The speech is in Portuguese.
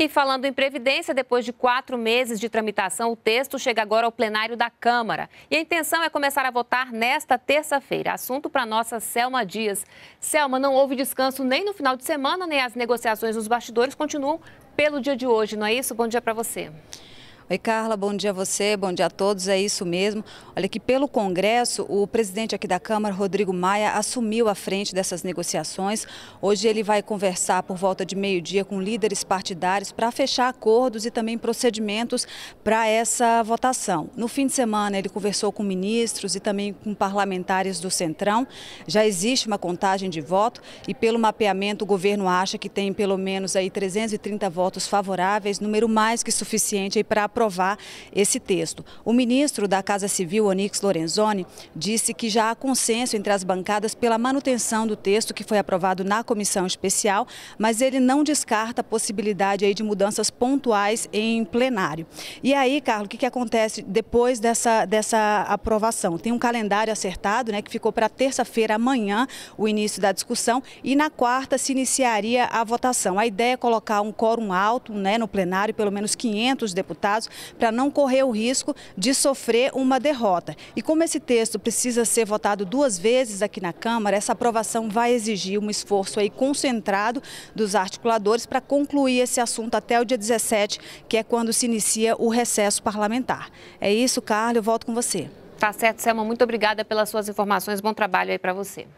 E falando em Previdência, depois de quatro meses de tramitação, o texto chega agora ao plenário da Câmara. E a intenção é começar a votar nesta terça-feira. Assunto para nossa Selma Dias. Selma, não houve descanso nem no final de semana, nem as negociações nos bastidores continuam pelo dia de hoje, não é isso? Bom dia para você. Oi, Carla, bom dia a você, bom dia a todos, é isso mesmo. Olha que pelo Congresso, o presidente aqui da Câmara, Rodrigo Maia, assumiu a frente dessas negociações. Hoje ele vai conversar por volta de meio-dia com líderes partidários para fechar acordos e também procedimentos para essa votação. No fim de semana, ele conversou com ministros e também com parlamentares do Centrão. Já existe uma contagem de voto e pelo mapeamento o governo acha que tem pelo menos aí 330 votos favoráveis, número mais que suficiente para aprovar esse texto. O ministro da Casa Civil, Onix Lorenzoni, disse que já há consenso entre as bancadas pela manutenção do texto que foi aprovado na comissão especial, mas ele não descarta a possibilidade aí de mudanças pontuais em plenário. E aí, Carlos, o que, que acontece depois dessa, dessa aprovação? Tem um calendário acertado, né, que ficou para terça-feira, amanhã, o início da discussão, e na quarta se iniciaria a votação. A ideia é colocar um quórum alto né, no plenário, pelo menos 500 deputados, para não correr o risco de sofrer uma derrota. E como esse texto precisa ser votado duas vezes aqui na Câmara, essa aprovação vai exigir um esforço aí concentrado dos articuladores para concluir esse assunto até o dia 17, que é quando se inicia o recesso parlamentar. É isso, Carla, eu volto com você. Tá certo, Selma. Muito obrigada pelas suas informações. Bom trabalho aí para você.